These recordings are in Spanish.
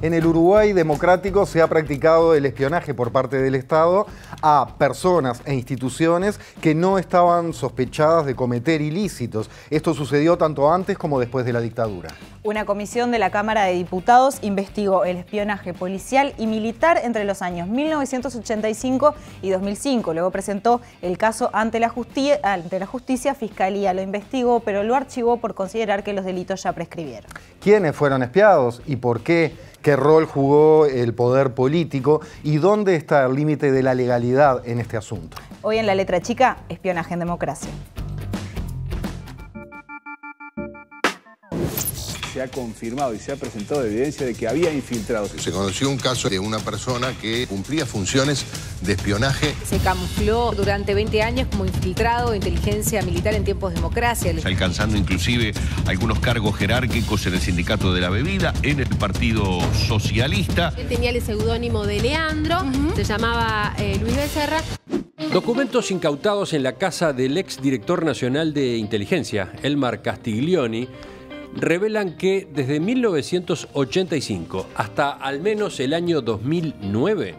En el Uruguay democrático se ha practicado el espionaje por parte del Estado a personas e instituciones que no estaban sospechadas de cometer ilícitos. Esto sucedió tanto antes como después de la dictadura. Una comisión de la Cámara de Diputados investigó el espionaje policial y militar entre los años 1985 y 2005. Luego presentó el caso ante la, justicia, ante la justicia, Fiscalía lo investigó, pero lo archivó por considerar que los delitos ya prescribieron. ¿Quiénes fueron espiados y por qué? qué rol jugó el poder político y dónde está el límite de la legalidad en este asunto. Hoy en la letra chica, espionaje en democracia. se ha confirmado y se ha presentado evidencia de que había infiltrados. Se conoció un caso de una persona que cumplía funciones de espionaje. Se camufló durante 20 años como infiltrado de inteligencia militar en tiempos de democracia. Alcanzando inclusive algunos cargos jerárquicos en el sindicato de la bebida, en el Partido Socialista. Él tenía el seudónimo de Leandro, se llamaba eh, Luis Becerra. Documentos incautados en la casa del ex director nacional de inteligencia, Elmar Castiglioni, revelan que desde 1985 hasta al menos el año 2009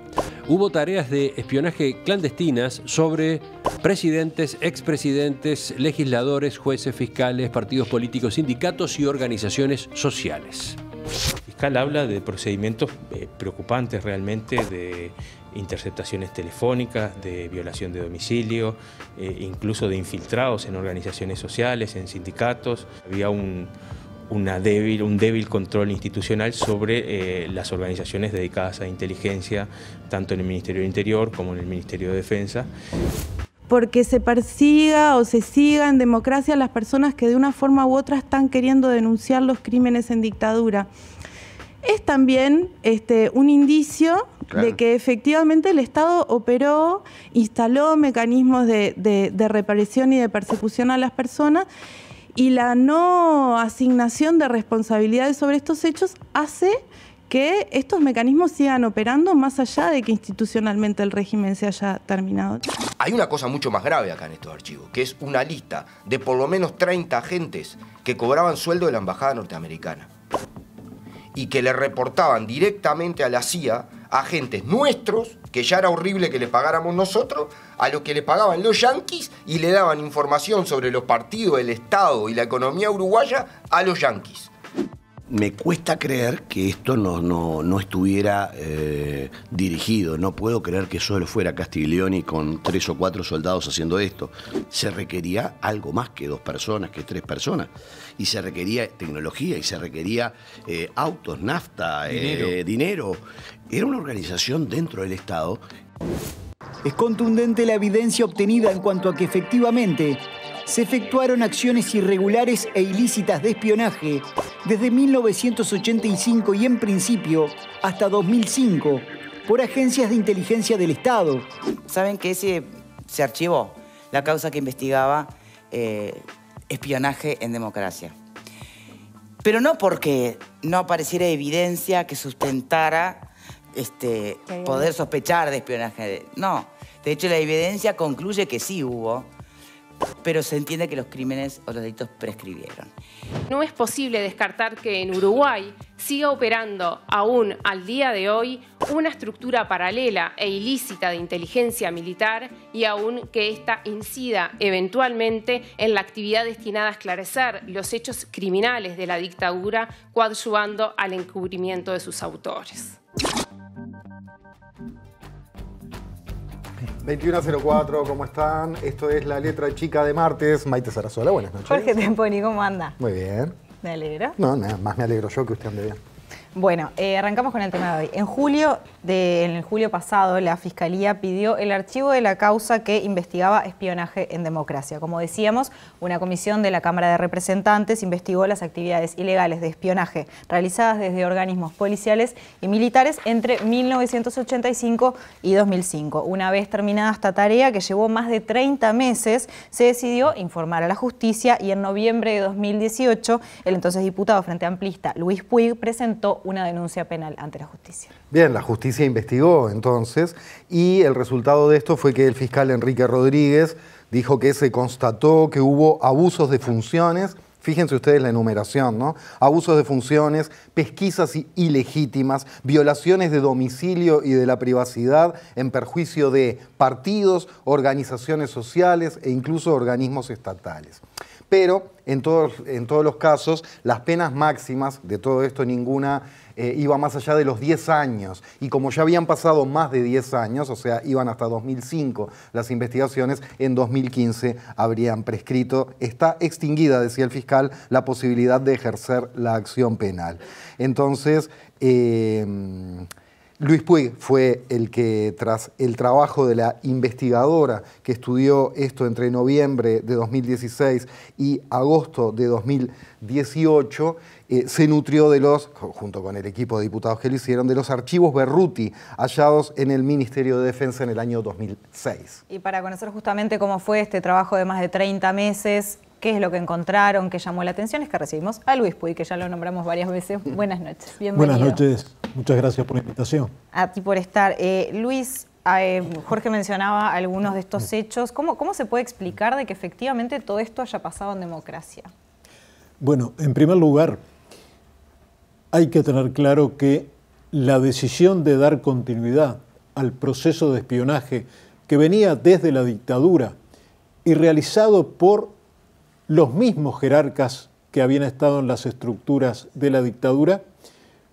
hubo tareas de espionaje clandestinas sobre presidentes, expresidentes, legisladores, jueces, fiscales, partidos políticos, sindicatos y organizaciones sociales. El fiscal habla de procedimientos eh, preocupantes realmente de interceptaciones telefónicas, de violación de domicilio, eh, incluso de infiltrados en organizaciones sociales, en sindicatos. Había un, una débil, un débil control institucional sobre eh, las organizaciones dedicadas a inteligencia, tanto en el Ministerio del Interior como en el Ministerio de Defensa. Porque se persiga o se siga en democracia las personas que de una forma u otra están queriendo denunciar los crímenes en dictadura. Es también este, un indicio de que efectivamente el Estado operó, instaló mecanismos de, de, de represión y de persecución a las personas y la no asignación de responsabilidades sobre estos hechos hace que estos mecanismos sigan operando más allá de que institucionalmente el régimen se haya terminado. Hay una cosa mucho más grave acá en estos archivos, que es una lista de por lo menos 30 agentes que cobraban sueldo de la Embajada Norteamericana y que le reportaban directamente a la CIA agentes nuestros, que ya era horrible que le pagáramos nosotros, a los que le pagaban los yanquis y le daban información sobre los partidos, el Estado y la economía uruguaya a los yanquis me cuesta creer que esto no, no, estuviera eh, dirigido. No puedo creer que solo fuera Castiglioni con tres o cuatro soldados haciendo esto. Se requería algo más que dos personas, que tres personas. Y se requería tecnología, y se requería eh, autos, nafta, eh, dinero. Era una organización dentro del Estado. Es contundente la evidencia obtenida en cuanto a que efectivamente se efectuaron acciones irregulares e ilícitas de espionaje desde 1985 y en principio hasta 2005 por agencias de inteligencia del Estado. ¿Saben que ese se archivó? La causa que investigaba eh, espionaje en democracia. Pero no porque no apareciera evidencia que sustentara este, poder sospechar de espionaje. No, de hecho la evidencia concluye que sí hubo pero se entiende que los crímenes o los delitos prescribieron. No es posible descartar que en Uruguay siga operando aún al día de hoy una estructura paralela e ilícita de inteligencia militar y aún que ésta incida eventualmente en la actividad destinada a esclarecer los hechos criminales de la dictadura, coadyuvando al encubrimiento de sus autores. 2104, ¿cómo están? Esto es La Letra Chica de Martes. Maite Sarasola, buenas noches. Jorge Temponi, ¿cómo anda? Muy bien. ¿Me alegro? No, nada más me alegro yo que usted ande bien. Bueno, eh, arrancamos con el tema de hoy. En julio en el julio pasado, la Fiscalía pidió el archivo de la causa que investigaba espionaje en democracia. Como decíamos, una comisión de la Cámara de Representantes investigó las actividades ilegales de espionaje realizadas desde organismos policiales y militares entre 1985 y 2005. Una vez terminada esta tarea, que llevó más de 30 meses, se decidió informar a la justicia y en noviembre de 2018 el entonces diputado Frente Amplista Luis Puig presentó una denuncia penal ante la justicia. Bien, la justicia investigó entonces y el resultado de esto fue que el fiscal Enrique Rodríguez dijo que se constató que hubo abusos de funciones. Fíjense ustedes la enumeración, ¿no? Abusos de funciones, pesquisas ilegítimas, violaciones de domicilio y de la privacidad en perjuicio de partidos, organizaciones sociales e incluso organismos estatales pero en todos, en todos los casos las penas máximas de todo esto ninguna eh, iba más allá de los 10 años y como ya habían pasado más de 10 años, o sea, iban hasta 2005 las investigaciones, en 2015 habrían prescrito, está extinguida, decía el fiscal, la posibilidad de ejercer la acción penal. Entonces, eh, Luis Puig fue el que, tras el trabajo de la investigadora que estudió esto entre noviembre de 2016 y agosto de 2018, eh, se nutrió de los, junto con el equipo de diputados que lo hicieron, de los archivos Berruti hallados en el Ministerio de Defensa en el año 2006. Y para conocer justamente cómo fue este trabajo de más de 30 meses, qué es lo que encontraron, qué llamó la atención, es que recibimos a Luis Puig, que ya lo nombramos varias veces. Buenas noches. Bienvenido. Buenas noches. Muchas gracias por la invitación. A ti por estar. Eh, Luis, eh, Jorge mencionaba algunos de estos hechos. ¿Cómo, ¿Cómo se puede explicar de que efectivamente todo esto haya pasado en democracia? Bueno, en primer lugar, hay que tener claro que la decisión de dar continuidad al proceso de espionaje que venía desde la dictadura y realizado por los mismos jerarcas que habían estado en las estructuras de la dictadura,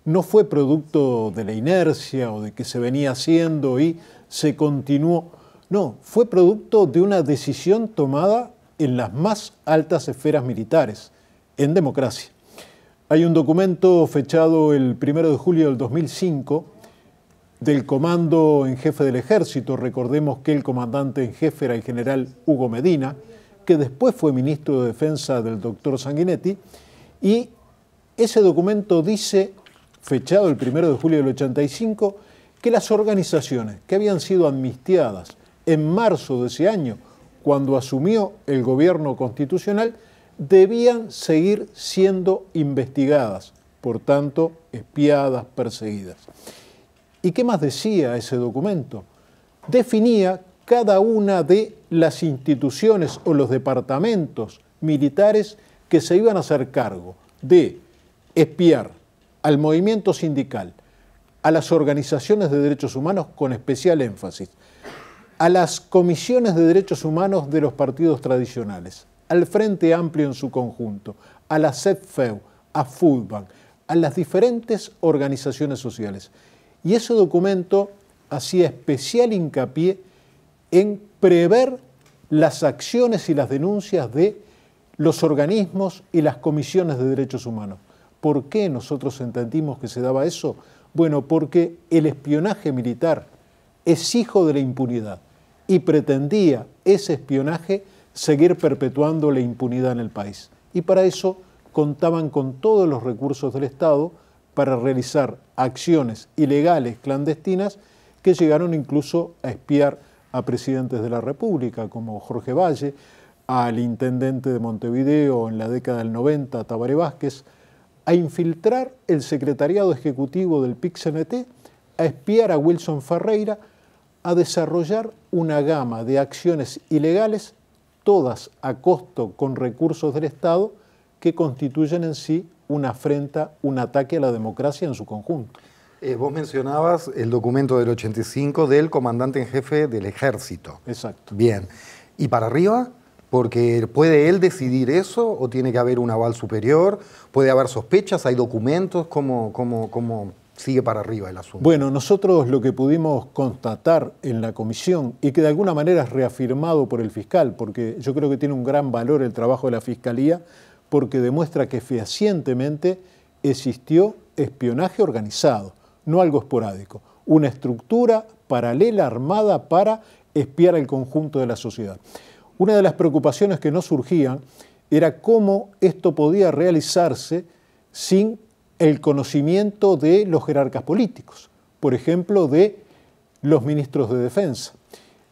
no fue producto de la inercia o de que se venía haciendo y se continuó. No, fue producto de una decisión tomada en las más altas esferas militares, en democracia. Hay un documento fechado el 1 de julio del 2005 del comando en jefe del ejército, recordemos que el comandante en jefe era el general Hugo Medina, que después fue ministro de defensa del doctor Sanguinetti, y ese documento dice fechado el 1 de julio del 85, que las organizaciones que habían sido amnistiadas en marzo de ese año, cuando asumió el gobierno constitucional, debían seguir siendo investigadas, por tanto, espiadas, perseguidas. ¿Y qué más decía ese documento? Definía cada una de las instituciones o los departamentos militares que se iban a hacer cargo de espiar, al movimiento sindical, a las organizaciones de derechos humanos con especial énfasis, a las comisiones de derechos humanos de los partidos tradicionales, al Frente Amplio en su conjunto, a la CEPFEU, a FUDBAN, a las diferentes organizaciones sociales. Y ese documento hacía especial hincapié en prever las acciones y las denuncias de los organismos y las comisiones de derechos humanos. ¿Por qué nosotros entendimos que se daba eso? Bueno, porque el espionaje militar es hijo de la impunidad y pretendía ese espionaje seguir perpetuando la impunidad en el país. Y para eso contaban con todos los recursos del Estado para realizar acciones ilegales clandestinas que llegaron incluso a espiar a presidentes de la República, como Jorge Valle, al intendente de Montevideo en la década del 90, Tabaré Vázquez, a infiltrar el secretariado ejecutivo del PIC-CMT, a espiar a Wilson Ferreira, a desarrollar una gama de acciones ilegales, todas a costo con recursos del Estado, que constituyen en sí una afrenta, un ataque a la democracia en su conjunto. Eh, vos mencionabas el documento del 85 del comandante en jefe del ejército. Exacto. Bien. ¿Y para arriba? Porque puede él decidir eso o tiene que haber un aval superior, puede haber sospechas, hay documentos, ¿cómo, sigue para arriba el asunto? Bueno, nosotros lo que pudimos constatar en la comisión y que de alguna manera es reafirmado por el fiscal, porque yo creo que tiene un gran valor el trabajo de la fiscalía, porque demuestra que fehacientemente existió espionaje organizado, no algo esporádico, una estructura paralela armada para espiar el conjunto de la sociedad. Una de las preocupaciones que nos surgían era cómo esto podía realizarse sin el conocimiento de los jerarcas políticos, por ejemplo, de los ministros de defensa.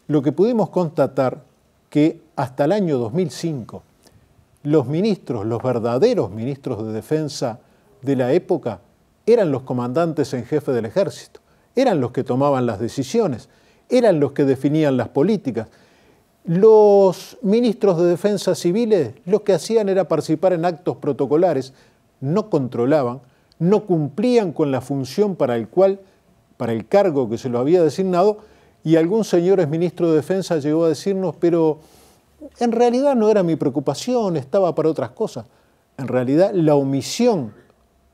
Lo que pudimos constatar que hasta el año 2005 los ministros, los verdaderos ministros de defensa de la época, eran los comandantes en jefe del ejército, eran los que tomaban las decisiones, eran los que definían las políticas, los ministros de Defensa Civiles lo que hacían era participar en actos protocolares, no controlaban, no cumplían con la función para el cual, para el cargo que se lo había designado, y algún señor es ministro de Defensa llegó a decirnos, pero en realidad no era mi preocupación, estaba para otras cosas. En realidad la omisión,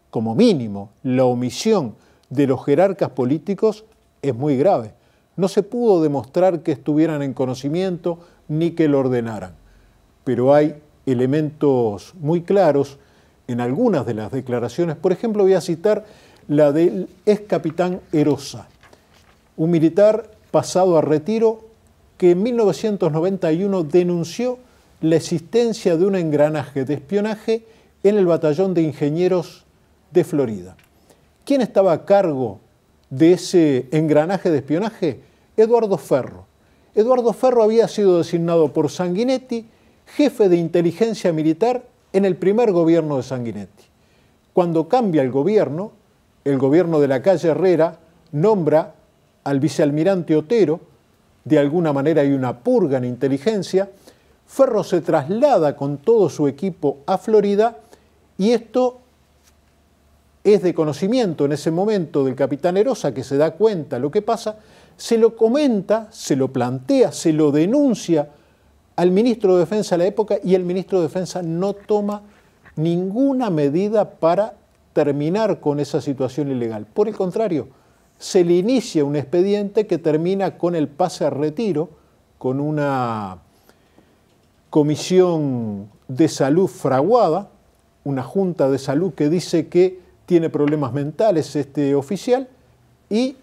como mínimo, la omisión de los jerarcas políticos es muy grave. No se pudo demostrar que estuvieran en conocimiento ni que lo ordenaran, pero hay elementos muy claros en algunas de las declaraciones. Por ejemplo, voy a citar la del ex capitán Erosa, un militar pasado a retiro que en 1991 denunció la existencia de un engranaje de espionaje en el batallón de ingenieros de Florida. ¿Quién estaba a cargo de ese engranaje de espionaje? Eduardo Ferro. Eduardo Ferro había sido designado por Sanguinetti jefe de inteligencia militar en el primer gobierno de Sanguinetti. Cuando cambia el gobierno, el gobierno de la calle Herrera nombra al vicealmirante Otero, de alguna manera hay una purga en inteligencia, Ferro se traslada con todo su equipo a Florida y esto es de conocimiento en ese momento del capitán Erosa que se da cuenta lo que pasa, se lo comenta, se lo plantea, se lo denuncia al ministro de Defensa a la época y el ministro de Defensa no toma ninguna medida para terminar con esa situación ilegal. Por el contrario, se le inicia un expediente que termina con el pase a retiro, con una comisión de salud fraguada, una junta de salud que dice que tiene problemas mentales este oficial y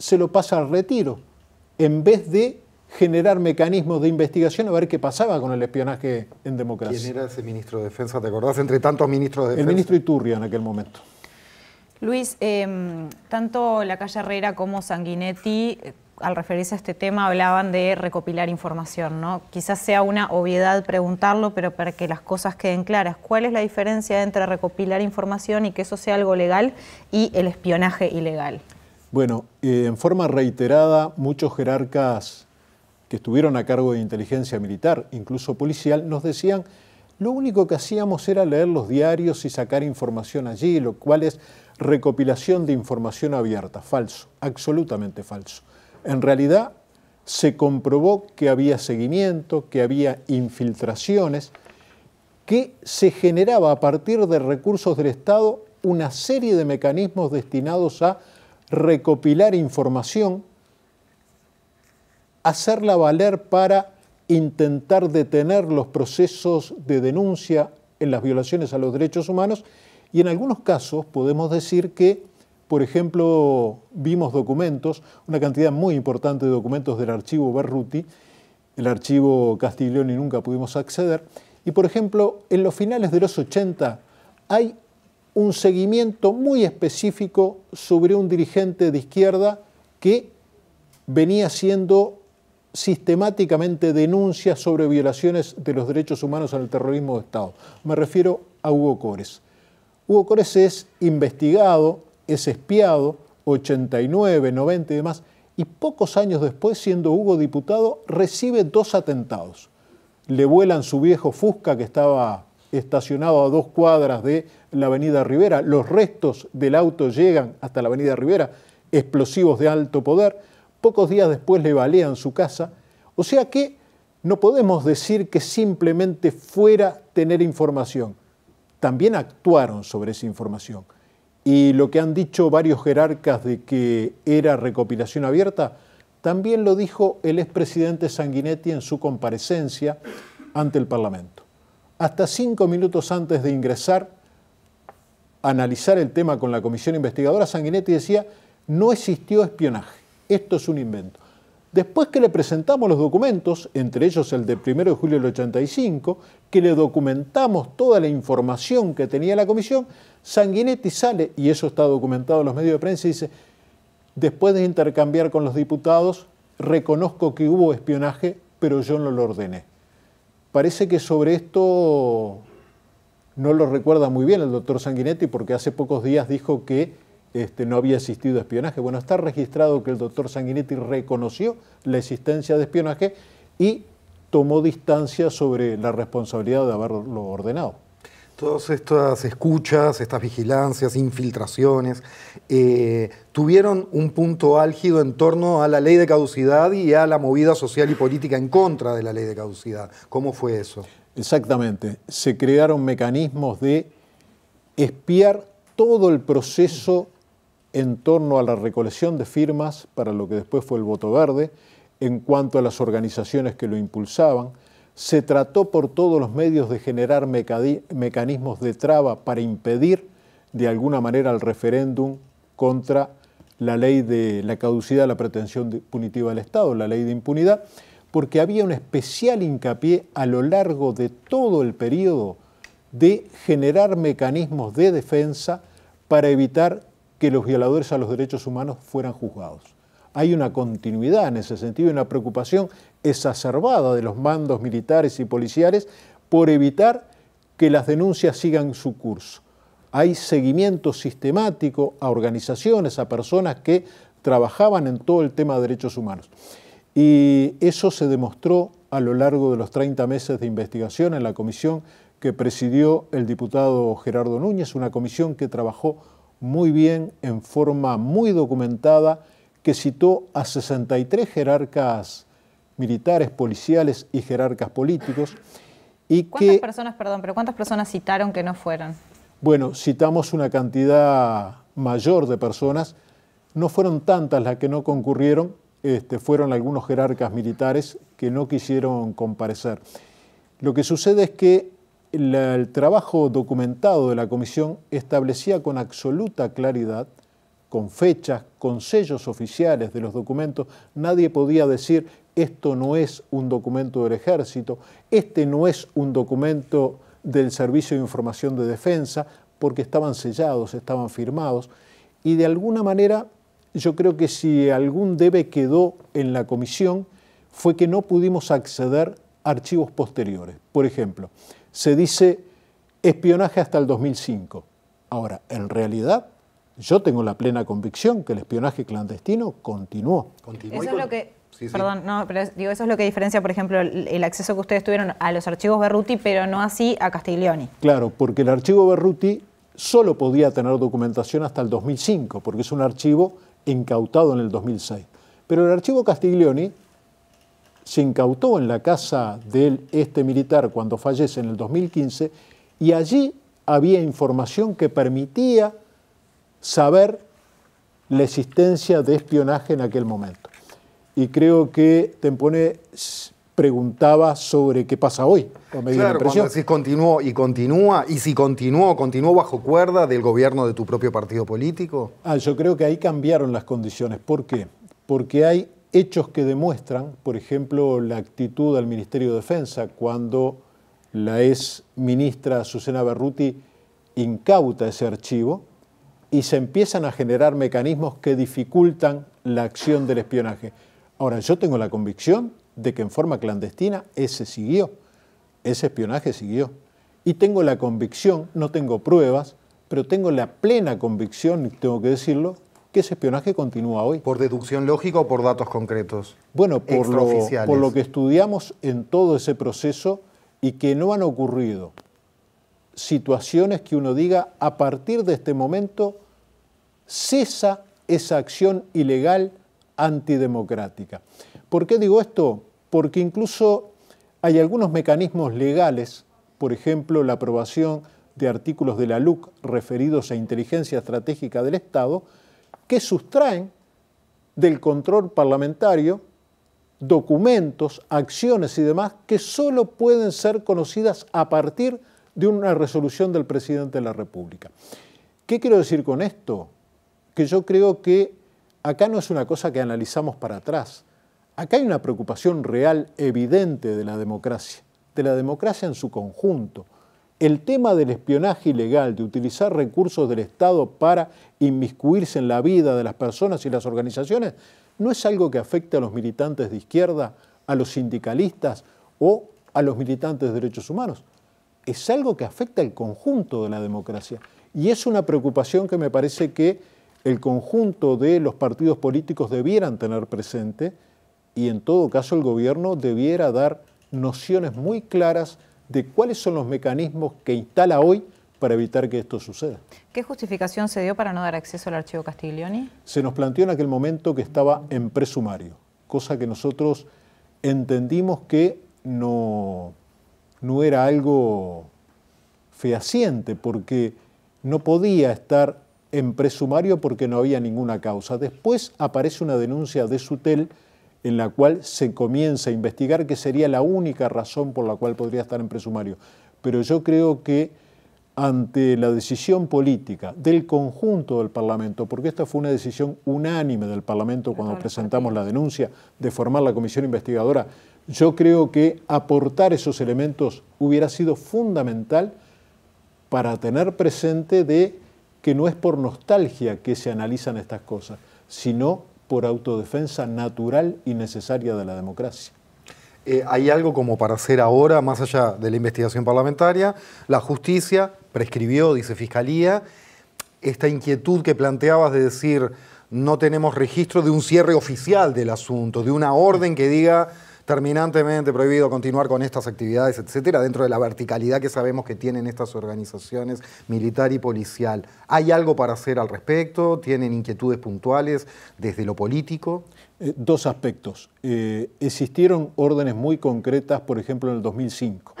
se lo pasa al retiro, en vez de generar mecanismos de investigación a ver qué pasaba con el espionaje en democracia. ¿Quién era ese ministro de Defensa? ¿Te acordás entre tantos ministros de Defensa? El ministro Iturria en aquel momento. Luis, em, tanto la calle Herrera como Sanguinetti, eh, al referirse a este tema, hablaban de recopilar información, ¿no? Quizás sea una obviedad preguntarlo, pero para que las cosas queden claras, ¿cuál es la diferencia entre recopilar información y que eso sea algo legal y el espionaje ilegal? Bueno, eh, en forma reiterada, muchos jerarcas que estuvieron a cargo de inteligencia militar, incluso policial, nos decían, lo único que hacíamos era leer los diarios y sacar información allí, lo cual es recopilación de información abierta, falso, absolutamente falso. En realidad, se comprobó que había seguimiento, que había infiltraciones, que se generaba a partir de recursos del Estado una serie de mecanismos destinados a recopilar información, hacerla valer para intentar detener los procesos de denuncia en las violaciones a los derechos humanos y en algunos casos podemos decir que, por ejemplo, vimos documentos, una cantidad muy importante de documentos del archivo Berruti, el archivo Castiglioni nunca pudimos acceder, y por ejemplo, en los finales de los 80 hay un seguimiento muy específico sobre un dirigente de izquierda que venía haciendo sistemáticamente denuncias sobre violaciones de los derechos humanos en el terrorismo de Estado. Me refiero a Hugo Cores. Hugo Cores es investigado, es espiado, 89, 90 y demás, y pocos años después, siendo Hugo diputado, recibe dos atentados. Le vuelan su viejo Fusca que estaba estacionado a dos cuadras de la Avenida Rivera, los restos del auto llegan hasta la Avenida Rivera, explosivos de alto poder, pocos días después le balean su casa, o sea que no podemos decir que simplemente fuera tener información, también actuaron sobre esa información. Y lo que han dicho varios jerarcas de que era recopilación abierta, también lo dijo el expresidente Sanguinetti en su comparecencia ante el Parlamento. Hasta cinco minutos antes de ingresar, analizar el tema con la comisión investigadora, Sanguinetti decía, no existió espionaje, esto es un invento. Después que le presentamos los documentos, entre ellos el de 1 de julio del 85, que le documentamos toda la información que tenía la comisión, Sanguinetti sale, y eso está documentado en los medios de prensa, y dice, después de intercambiar con los diputados, reconozco que hubo espionaje, pero yo no lo ordené. Parece que sobre esto no lo recuerda muy bien el doctor Sanguinetti porque hace pocos días dijo que este, no había existido espionaje. Bueno, está registrado que el doctor Sanguinetti reconoció la existencia de espionaje y tomó distancia sobre la responsabilidad de haberlo ordenado. Todas estas escuchas, estas vigilancias, infiltraciones, eh, tuvieron un punto álgido en torno a la ley de caducidad y a la movida social y política en contra de la ley de caducidad. ¿Cómo fue eso? Exactamente. Se crearon mecanismos de espiar todo el proceso en torno a la recolección de firmas para lo que después fue el voto verde, en cuanto a las organizaciones que lo impulsaban. Se trató por todos los medios de generar mecanismos de traba para impedir de alguna manera el referéndum contra la ley de la caducidad, de la pretensión punitiva del Estado, la ley de impunidad porque había un especial hincapié a lo largo de todo el periodo de generar mecanismos de defensa para evitar que los violadores a los derechos humanos fueran juzgados. Hay una continuidad en ese sentido y una preocupación exacerbada de los mandos militares y policiales por evitar que las denuncias sigan su curso. Hay seguimiento sistemático a organizaciones, a personas que trabajaban en todo el tema de derechos humanos. Y eso se demostró a lo largo de los 30 meses de investigación en la comisión que presidió el diputado Gerardo Núñez, una comisión que trabajó muy bien, en forma muy documentada, que citó a 63 jerarcas militares, policiales y jerarcas políticos. Y ¿Cuántas personas, perdón, pero cuántas personas citaron que no fueron? Bueno, citamos una cantidad mayor de personas, no fueron tantas las que no concurrieron, este, fueron algunos jerarcas militares que no quisieron comparecer. Lo que sucede es que el trabajo documentado de la comisión establecía con absoluta claridad, con fechas, con sellos oficiales de los documentos, nadie podía decir esto no es un documento del ejército, este no es un documento del Servicio de Información de Defensa, porque estaban sellados, estaban firmados, y de alguna manera yo creo que si algún debe quedó en la comisión fue que no pudimos acceder a archivos posteriores. Por ejemplo, se dice espionaje hasta el 2005. Ahora, en realidad, yo tengo la plena convicción que el espionaje clandestino continuó. Eso es lo que Perdón, digo, eso es lo que diferencia, por ejemplo, el, acceso que ustedes tuvieron a los archivos Berruti, pero no así a Castiglioni. Claro, porque el archivo Berruti solo podía tener documentación hasta el 2005, porque es un archivo incautado en el 2006. Pero el archivo Castiglioni se incautó en la casa de este militar cuando fallece en el 2015 y allí había información que permitía saber la existencia de espionaje en aquel momento. Y creo que te pone preguntaba sobre qué pasa hoy. me claro, cuando continuó y continúa, y si continuó, continuó bajo cuerda del gobierno de tu propio partido político. Ah, yo creo que ahí cambiaron las condiciones. ¿Por qué? Porque hay hechos que demuestran, por ejemplo, la actitud del Ministerio de Defensa cuando la ex ministra Susana Berruti incauta ese archivo y se empiezan a generar mecanismos que dificultan la acción del espionaje. Ahora, yo tengo la convicción de que en forma clandestina ese siguió, ese espionaje siguió. Y tengo la convicción, no tengo pruebas, pero tengo la plena convicción, tengo que decirlo, que ese espionaje continúa hoy. ¿Por deducción lógica o por datos concretos? Bueno, por lo, por lo que estudiamos en todo ese proceso y que no han ocurrido situaciones que uno diga, a partir de este momento cesa esa acción ilegal antidemocrática. ¿Por qué digo esto? porque incluso hay algunos mecanismos legales, por ejemplo, la aprobación de artículos de la LUC referidos a inteligencia estratégica del Estado, que sustraen del control parlamentario documentos, acciones y demás que solo pueden ser conocidas a partir de una resolución del presidente de la República. ¿Qué quiero decir con esto? Que yo creo que acá no es una cosa que analizamos para atrás, Acá hay una preocupación real, evidente, de la democracia, de la democracia en su conjunto. El tema del espionaje ilegal, de utilizar recursos del Estado para inmiscuirse en la vida de las personas y las organizaciones, no es algo que afecte a los militantes de izquierda, a los sindicalistas o a los militantes de derechos humanos. Es algo que afecta al conjunto de la democracia. Y es una preocupación que me parece que el conjunto de los partidos políticos debieran tener presente y en todo caso el gobierno debiera dar nociones muy claras de cuáles son los mecanismos que instala hoy para evitar que esto suceda. ¿Qué justificación se dio para no dar acceso al archivo Castiglioni? Se nos planteó en aquel momento que estaba en presumario, cosa que nosotros entendimos que no, no era algo fehaciente, porque no podía estar en presumario porque no había ninguna causa. Después aparece una denuncia de Sutel en la cual se comienza a investigar, que sería la única razón por la cual podría estar en presumario. Pero yo creo que ante la decisión política del conjunto del Parlamento, porque esta fue una decisión unánime del Parlamento cuando presentamos la denuncia de formar la comisión investigadora, yo creo que aportar esos elementos hubiera sido fundamental para tener presente de que no es por nostalgia que se analizan estas cosas, sino por autodefensa natural y necesaria de la democracia. Eh, ¿Hay algo como para hacer ahora, más allá de la investigación parlamentaria? La justicia prescribió, dice Fiscalía, esta inquietud que planteabas de decir no tenemos registro de un cierre oficial del asunto, de una orden que diga terminantemente prohibido continuar con estas actividades, etcétera, dentro de la verticalidad que sabemos que tienen estas organizaciones militar y policial. ¿Hay algo para hacer al respecto? ¿Tienen inquietudes puntuales desde lo político? Eh, dos aspectos. Eh, existieron órdenes muy concretas, por ejemplo, en el 2005.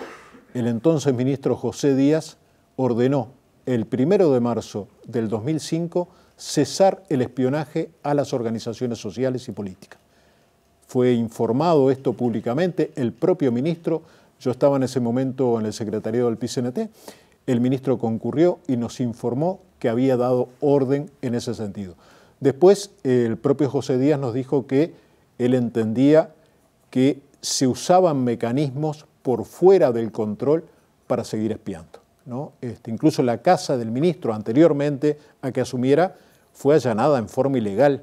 El entonces ministro José Díaz ordenó el primero de marzo del 2005 cesar el espionaje a las organizaciones sociales y políticas fue informado esto públicamente, el propio ministro, yo estaba en ese momento en el secretariado del PCNT, el ministro concurrió y nos informó que había dado orden en ese sentido. Después el propio José Díaz nos dijo que él entendía que se usaban mecanismos por fuera del control para seguir espiando. ¿no? Este, incluso la casa del ministro anteriormente a que asumiera fue allanada en forma ilegal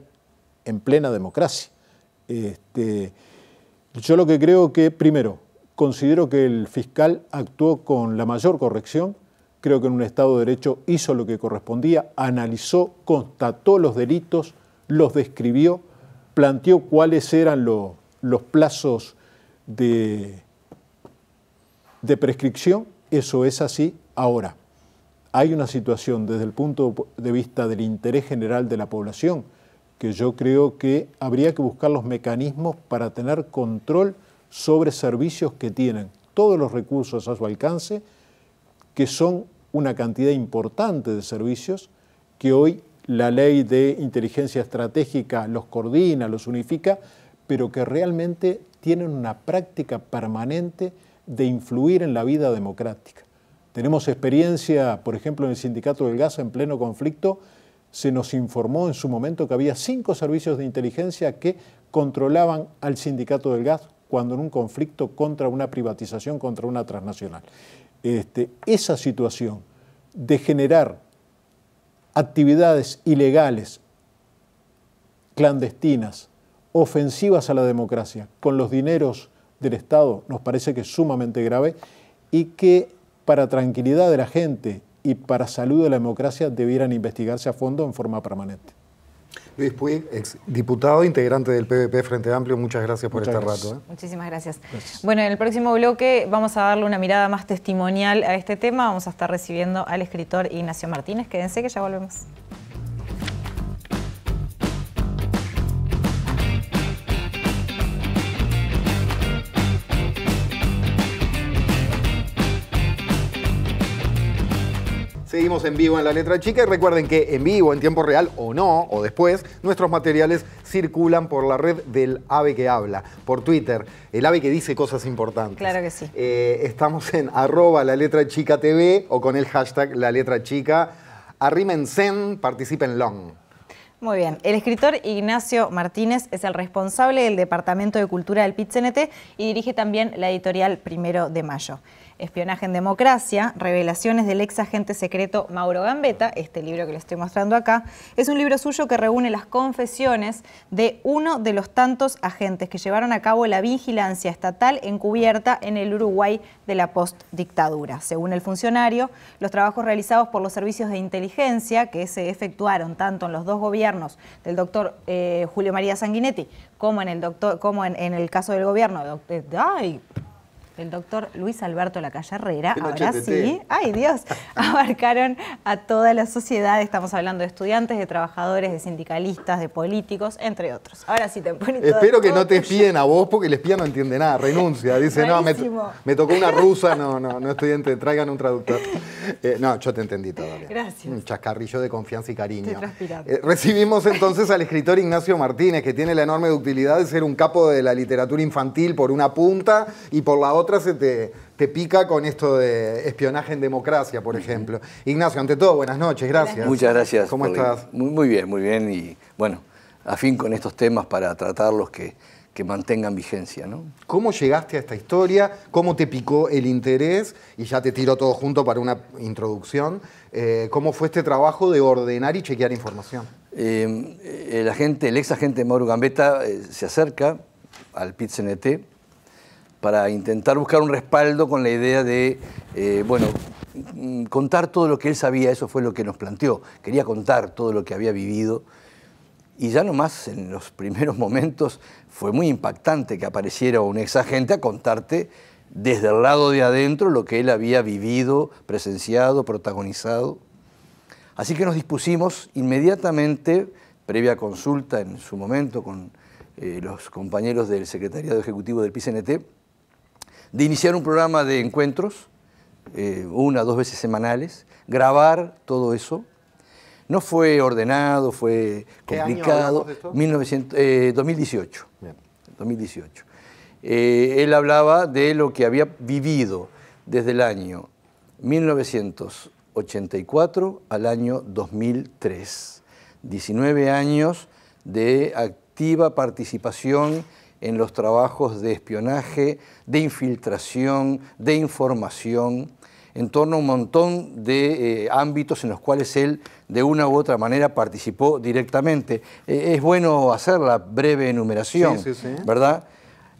en plena democracia. Este, yo lo que creo que, primero, considero que el fiscal actuó con la mayor corrección, creo que en un Estado de Derecho hizo lo que correspondía, analizó, constató los delitos, los describió, planteó cuáles eran los plazos de, de prescripción, eso es así ahora. Hay una situación desde el punto de vista del interés general de la población, que yo creo que habría que buscar los mecanismos para tener control sobre servicios que tienen todos los recursos a su alcance, que son una cantidad importante de servicios que hoy la ley de inteligencia estratégica los coordina, los unifica, pero que realmente tienen una práctica permanente de influir en la vida democrática. Tenemos experiencia, por ejemplo, en el sindicato del gas en pleno conflicto, se nos informó en su momento que había cinco servicios de inteligencia que controlaban al sindicato del gas cuando en un conflicto contra una privatización, contra una transnacional. Este, esa situación de generar actividades ilegales, clandestinas, ofensivas a la democracia con los dineros del Estado nos parece que es sumamente grave y que para tranquilidad de la gente y para salud de la democracia debieran investigarse a fondo en forma permanente. Luis Puig, ex diputado, e integrante del PVP Frente Amplio, muchas gracias por este rato. ¿eh? Muchísimas gracias. Bueno, en el próximo bloque vamos a darle una mirada más testimonial a este tema. Vamos a estar recibiendo al escritor Ignacio Martínez. Quédense que ya volvemos. Seguimos en vivo en La Letra Chica y recuerden que en vivo, en tiempo real o no, o después, nuestros materiales circulan por la red del AVE que habla, por Twitter, el AVE que dice cosas importantes. Claro que sí. Eh, estamos en arroba La Letra Chica TV o con el hashtag La Letra Chica. participen long. Muy bien. El escritor Ignacio Martínez es el responsable del Departamento de Cultura del Pizzenete y dirige también la editorial Primero de Mayo. Espionaje en Democracia, Revelaciones del ex agente secreto Mauro Gambetta, este libro que le estoy mostrando acá, es un libro suyo que reúne las confesiones de uno de los tantos agentes que llevaron a cabo la vigilancia estatal encubierta en el Uruguay de la postdictadura. Según el funcionario, los trabajos realizados por los servicios de inteligencia que se efectuaron tanto en los dos gobiernos del doctor eh, Julio María Sanguinetti como en el, doctor, como en, el caso del gobierno. De, de, el doctor Luis Alberto Lacallarrera, Herrera, ahora sí, ay Dios, abarcaron a toda la sociedad. Estamos hablando de estudiantes, de trabajadores, de sindicalistas, de políticos, entre otros. Ahora sí te ponen Espero que no te espíen a vos porque el espía no entiende nada, renuncia. Dice, no, me, tocó una rusa, no, no, no estudiante, traigan un traductor. Eh, no, yo te entendí todavía. Gracias. Un chascarrillo de confianza y cariño. Eh, recibimos entonces al escritor Ignacio Martínez, que tiene la enorme ductilidad de ser un capo de la literatura infantil por una punta y por la otra otra se te, pica con esto de espionaje en democracia, por ejemplo. Ignacio, ante todo, buenas noches, gracias. Muchas gracias. ¿Cómo estás? Muy, bien, muy bien. Y bueno, afín con estos temas para tratarlos que, que mantengan vigencia. ¿Cómo llegaste a esta historia? ¿Cómo te picó el interés? Y ya te tiro todo junto para una introducción. Eh, ¿Cómo fue este trabajo de ordenar y chequear información? Eh, el, agente, el ex agente Mauro Gambetta eh, se acerca al PIT-CNT para intentar buscar un respaldo con la idea de, eh, bueno, mm, contar todo lo que él sabía, eso fue lo que nos planteó. Quería contar todo lo que había vivido. Y ya nomás en los primeros momentos fue muy impactante que apareciera un ex agente a contarte desde el lado de adentro lo que él había vivido, presenciado, protagonizado. Así que nos dispusimos inmediatamente, previa consulta en su momento con eh, los compañeros del Secretariado Ejecutivo del PCNT, de iniciar un programa de encuentros, eh, una, dos veces semanales, grabar todo eso. No fue ordenado, fue complicado. 2018. 2018. Eh, eh, él hablaba de lo que había vivido desde el año 1984 al año 2003. 19 años de activa participación en los trabajos de espionaje, de infiltración, de información, en torno a un montón de eh, ámbitos en los cuales él de una u otra manera participó directamente. E, es bueno hacer la breve enumeración, ¿verdad?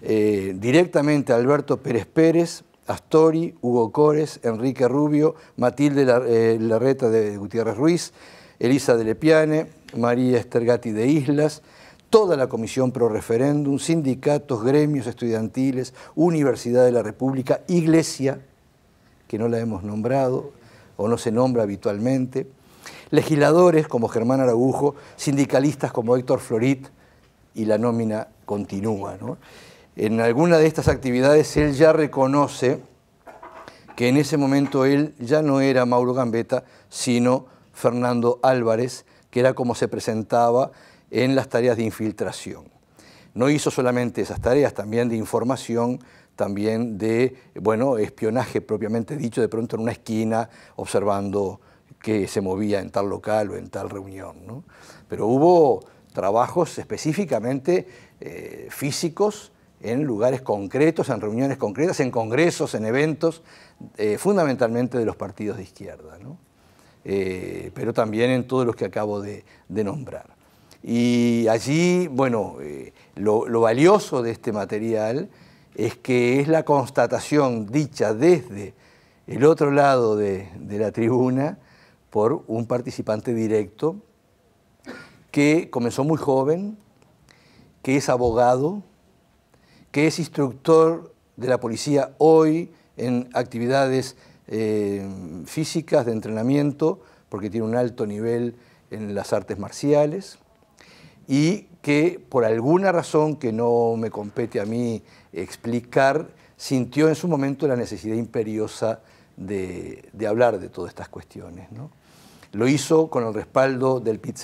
Eh, directamente Alberto Pérez Pérez, Astori, Hugo Cores, Enrique Rubio, Matilde eh, Larreta de Gutiérrez Ruiz, Elisa de Lepiane, María Estergati de Islas, toda la Comisión Pro Referéndum, sindicatos, gremios estudiantiles, Universidad de la República, Iglesia, que no la hemos nombrado o no se nombra habitualmente, legisladores como Germán Aragujo, sindicalistas como Héctor Florit, y la nómina continúa. En alguna de estas actividades él ya reconoce que en ese momento él ya no era Mauro Gambetta, sino Fernando Álvarez, que era como se presentaba en las tareas de infiltración. No hizo solamente esas tareas, también de información, también de bueno, espionaje propiamente dicho, de pronto en una esquina, observando que se movía en tal local o en tal reunión. Pero hubo trabajos específicamente eh, físicos en lugares concretos, en reuniones concretas, en congresos, en eventos, eh, fundamentalmente de los partidos de izquierda, eh, pero también en todos los que acabo de nombrar. Y allí, bueno, eh, lo, valioso de este material es que es la constatación dicha desde el otro lado de, la tribuna por un participante directo que comenzó muy joven, que es abogado, que es instructor de la policía hoy en actividades eh, físicas de entrenamiento, porque tiene un alto nivel en las artes marciales y que por alguna razón que no me compete a mí explicar, sintió en su momento la necesidad imperiosa de, hablar de todas estas cuestiones. ¿no? Lo hizo con el respaldo del pit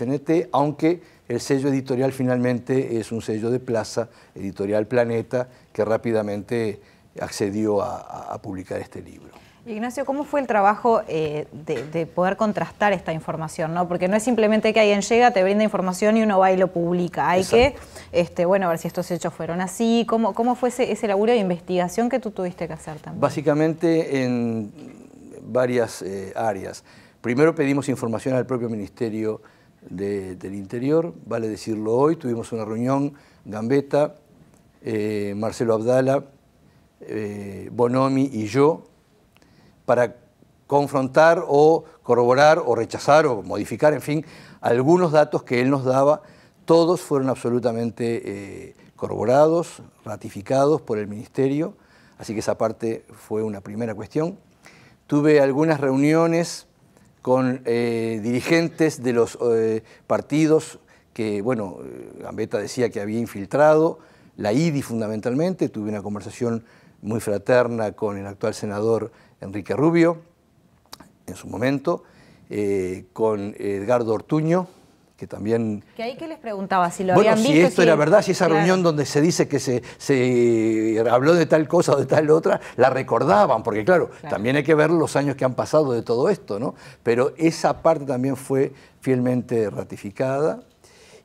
aunque el sello editorial finalmente es un sello de plaza, Editorial Planeta, que rápidamente accedió a publicar este libro. Ignacio, ¿cómo fue el trabajo eh, de, poder contrastar esta información? ¿no? Porque no es simplemente que alguien llega, te brinda información y uno va y lo publica. Hay que, este, bueno, a ver si estos hechos fueron así. ¿Cómo, cómo fue ese, laburo de investigación que tú tuviste que hacer también? Básicamente en varias eh, áreas. Primero pedimos información al propio Ministerio del Interior, vale decirlo hoy, tuvimos una reunión, Gambetta, eh, Marcelo Abdala, Bonomi y yo, para confrontar o corroborar o rechazar o modificar, en fin, algunos datos que él nos daba, todos fueron absolutamente eh, corroborados, ratificados por el Ministerio, así que esa parte fue una primera cuestión. Tuve algunas reuniones con eh, dirigentes de los eh, partidos que, bueno, Gambetta decía que había infiltrado, la IDI fundamentalmente, tuve una conversación muy fraterna con el actual senador Enrique Rubio, en su momento, eh, con Edgardo Ortuño, que también... Que ahí que les preguntaba, si lo habían visto... si esto era verdad, si esa reunión donde se dice que se, se, habló de tal cosa o de tal otra, la recordaban, porque claro, también hay que ver los años que han pasado de todo esto, ¿no? Pero esa parte también fue fielmente ratificada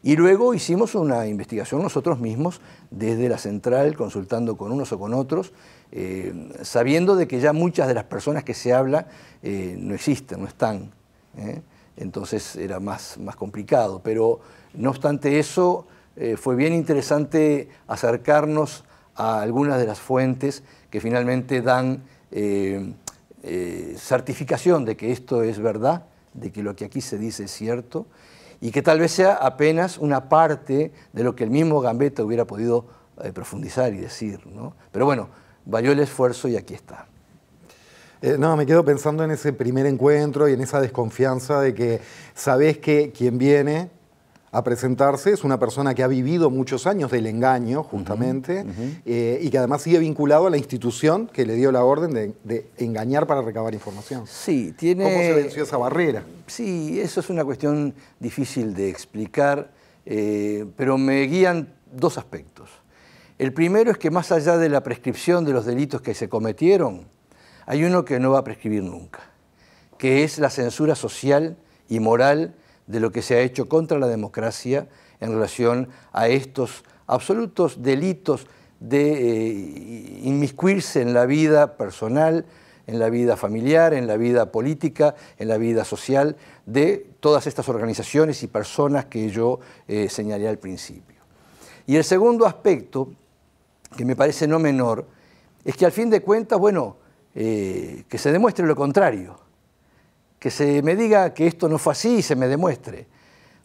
y luego hicimos una investigación nosotros mismos desde la central, consultando con unos o con otros, eh, sabiendo de que ya muchas de las personas que se habla eh, no existen, no están. ¿eh? Entonces era más complicado. Pero no obstante eso, fue bien interesante acercarnos a algunas de las fuentes que finalmente dan certificación de que esto es verdad, de que lo que aquí se dice es cierto y que tal vez sea apenas una parte de lo que el mismo Gambetta hubiera podido eh, profundizar y decir. ¿no? Pero bueno, valió el esfuerzo y aquí está. Eh, no, me quedo pensando en ese primer encuentro y en esa desconfianza de que sabes que quien viene a presentarse, es una persona que ha vivido muchos años del engaño, justamente, eh, y que además sigue vinculado a la institución que le dio la orden de, engañar para recabar información. Sí, tiene... ¿Cómo se venció esa barrera? Sí, eso es una cuestión difícil de explicar, eh, pero me guían dos aspectos. El primero es que más allá de la prescripción de los delitos que se cometieron, hay uno que no va a prescribir nunca, que es la censura social y moral de lo que se ha hecho contra la democracia en relación a estos absolutos delitos de eh, inmiscuirse en la vida personal, en la vida familiar, en la vida política, en la vida social de todas estas organizaciones y personas que yo eh, señalé al principio. Y el segundo aspecto, que me parece no menor, es que al fin de cuentas, bueno, eh, que se demuestre lo contrario que se me diga que esto no fue así y se me demuestre.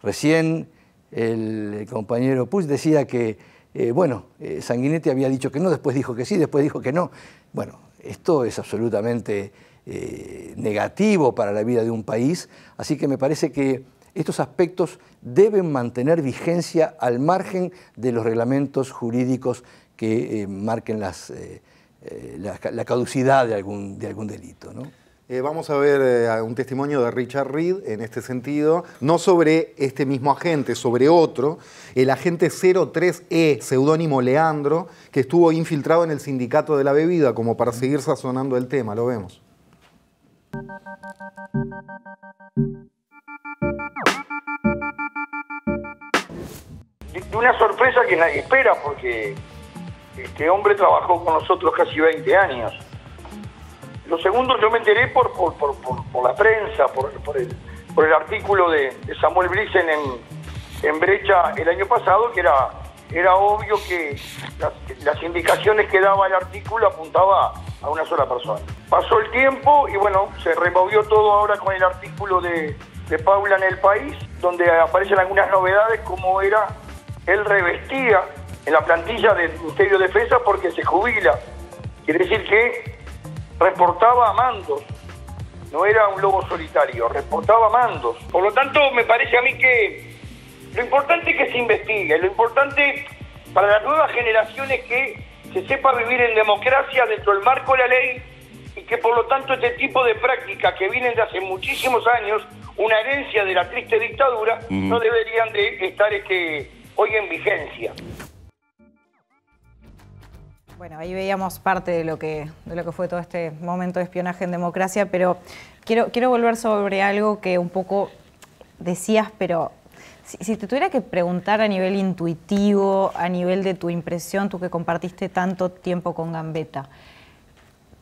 Recién el compañero Puig decía que, eh, bueno, eh, Sanguinetti había dicho que no, después dijo que sí, después dijo que no. Bueno, esto es absolutamente eh, negativo para la vida de un país, así que me parece que estos aspectos deben mantener vigencia al margen de los reglamentos jurídicos que marquen la, la, caducidad de algún, de algún delito. ¿no? Eh, vamos a ver eh, un testimonio de Richard Reed en este sentido, no sobre este mismo agente, sobre otro, el agente 03E, seudónimo Leandro, que estuvo infiltrado en el sindicato de la bebida, como para seguir sazonando el tema, lo vemos. una sorpresa que nadie espera, porque este hombre trabajó con nosotros casi 20 años lo segundo, yo me enteré por, por, la prensa, por, el, artículo de, Samuel Brisen en, Brecha el año pasado, que era, era obvio que las, indicaciones que daba el artículo apuntaba a una sola persona. Pasó el tiempo y bueno, se removió todo ahora con el artículo de, de Paula en El País, donde aparecen algunas novedades, como era, él revestía en la plantilla del Ministerio de Defensa porque se jubila. Quiere decir que reportaba a mandos, no era un lobo solitario, reportaba a mandos. Por lo tanto, me parece a mí que lo importante es que se investigue, lo importante para las nuevas generaciones que se sepa vivir en democracia dentro del marco de la ley y que por lo tanto este tipo de prácticas que vienen de hace muchísimos años, una herencia de la triste dictadura, mm. no deberían de estar este, hoy en vigencia. Bueno, ahí veíamos parte de lo que, de lo que fue todo este momento de espionaje en democracia, pero quiero, quiero volver sobre algo que un poco decías, pero si, si, te tuviera que preguntar a nivel intuitivo, a nivel de tu impresión, tú que compartiste tanto tiempo con Gambetta,